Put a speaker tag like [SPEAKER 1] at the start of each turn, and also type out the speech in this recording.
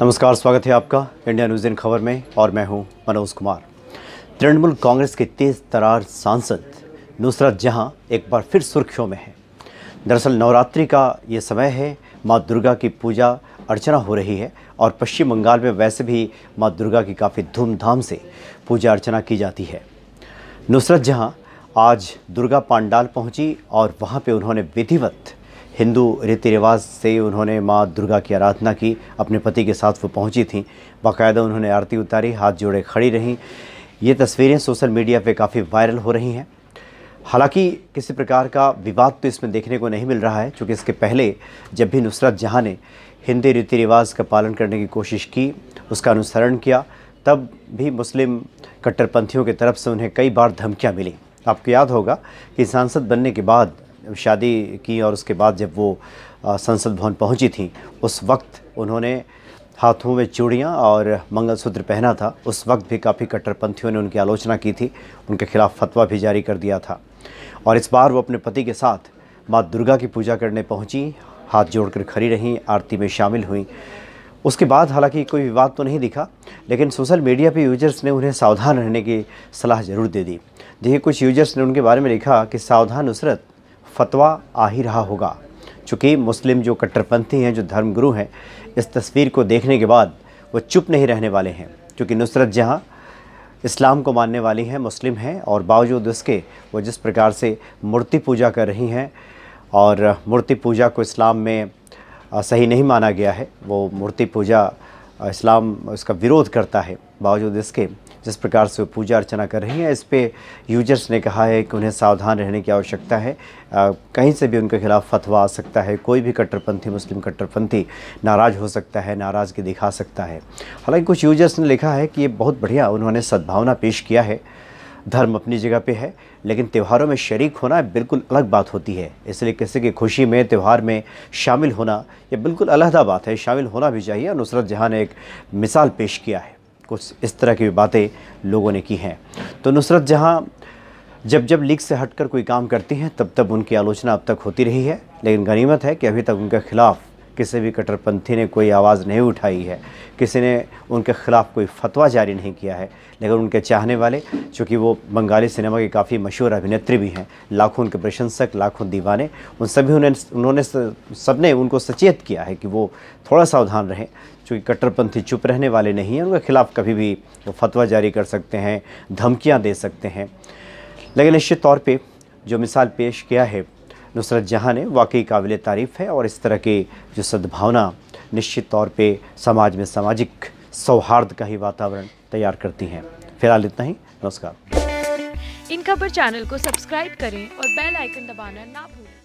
[SPEAKER 1] नमस्कार स्वागत है आपका इंडिया न्यूज़ इन खबर में और मैं हूं मनोज कुमार तृणमूल कांग्रेस के तेज तरार सांसद नुसरत जहां एक बार फिर सुर्खियों में है दरअसल नवरात्रि का ये समय है माँ दुर्गा की पूजा अर्चना हो रही है और पश्चिम बंगाल में वैसे भी माँ दुर्गा की काफ़ी धूमधाम से पूजा अर्चना की जाती है नुसरत जहाँ आज दुर्गा पांडाल पहुँची और वहाँ पर उन्होंने विधिवत हिंदू रीति रिवाज से उन्होंने माँ दुर्गा की आराधना की अपने पति के साथ वो पहुँची थी बाकायदा उन्होंने आरती उतारी हाथ जोड़े खड़ी रहीं ये तस्वीरें सोशल मीडिया पे काफ़ी वायरल हो रही हैं हालांकि किसी प्रकार का विवाद तो इसमें देखने को नहीं मिल रहा है क्योंकि इसके पहले जब भी नुसरत जहाँ ने हिंदी रीति रिवाज़ का पालन करने की कोशिश की उसका अनुसरण किया तब भी मुस्लिम कट्टरपंथियों की तरफ से उन्हें कई बार धमकियाँ मिली आपको याद होगा कि सांसद बनने के बाद शादी की और उसके बाद जब वो संसद भवन पहुंची थी उस वक्त उन्होंने हाथों में चूड़ियाँ और मंगलसूत्र पहना था उस वक्त भी काफ़ी कट्टरपंथियों ने उनकी आलोचना की थी उनके खिलाफ फतवा भी जारी कर दिया था और इस बार वो अपने पति के साथ माँ दुर्गा की पूजा करने पहुँची हाथ जोड़कर खड़ी रहीं आरती में शामिल हुई उसके बाद हालांकि कोई विवाद तो नहीं दिखा लेकिन सोशल मीडिया पे यूजर्स ने उन्हें सावधान रहने की सलाह ज़रूर दे दी देखिए कुछ यूजर्स ने उनके बारे में लिखा कि सावधान नुसरत फतवा आ ही रहा होगा चूँकि मुस्लिम जो कट्टरपंथी हैं जो धर्मगुरु हैं इस तस्वीर को देखने के बाद वो चुप नहीं रहने वाले हैं क्योंकि नुसरत जहाँ इस्लाम को मानने वाली हैं मुस्लिम हैं और बावजूद उसके वो जिस प्रकार से मूर्ति पूजा कर रही हैं और मूर्ति पूजा को इस्लाम में सही नहीं माना गया है वो मूर्ति पूजा इस्लाम उसका विरोध करता है बावजूद इसके जिस प्रकार से वो पूजा अर्चना कर रही हैं इस पर यूजर्स ने कहा है कि उन्हें सावधान रहने की आवश्यकता है आ, कहीं से भी उनके खिलाफ फतवा आ सकता है कोई भी कट्टरपंथी मुस्लिम कट्टरपंथी नाराज़ हो सकता है नाराज़गी दिखा सकता है हालांकि कुछ यूजर्स ने लिखा है कि ये बहुत बढ़िया उन्होंने सद्भावना पेश किया है धर्म अपनी जगह पे है लेकिन त्योहारों में शरीक होना बिल्कुल अलग बात होती है इसलिए किसी की खुशी में त्यौहार में शामिल होना ये बिल्कुल अलहदा बात है शामिल होना भी चाहिए और नुसरत जहाँ ने एक मिसाल पेश किया है कुछ इस तरह की बातें लोगों ने की हैं तो नुसरत जहाँ जब जब लीग से हटकर कोई काम करती हैं तब तब उनकी आलोचना अब तक होती रही है लेकिन गनीमत है कि अभी तक उनके खिलाफ किसी भी कट्टरपंथी ने कोई आवाज़ नहीं उठाई है किसी ने उनके ख़िलाफ़ कोई फतवा जारी नहीं किया है लेकिन उनके चाहने वाले चूँकि वो बंगाली सिनेमा के काफ़ी मशहूर अभिनेत्री भी हैं लाखों उनके प्रशंसक लाखों दीवाने उन सभी उन्हें उन्होंने सब ने उनको सचेत किया है कि वो थोड़ा सावधान रहें चूँकि कट्टरपंथी चुप रहने वाले नहीं हैं उनके ख़िलाफ़ कभी भी वो फतवा जारी कर सकते हैं धमकियाँ दे सकते हैं लेकिन निश्चित तौर पर जो मिसाल पेश किया है नुसरत जहाँ ने वाकई काबिल तारीफ़ है और इस तरह की जो सद्भावना निश्चित तौर पे समाज में सामाजिक सौहार्द का ही वातावरण तैयार करती हैं फिलहाल इतना ही नमस्कार इन खबर चैनल को सब्सक्राइब करें और बेल आइकन दबाना ना भूलें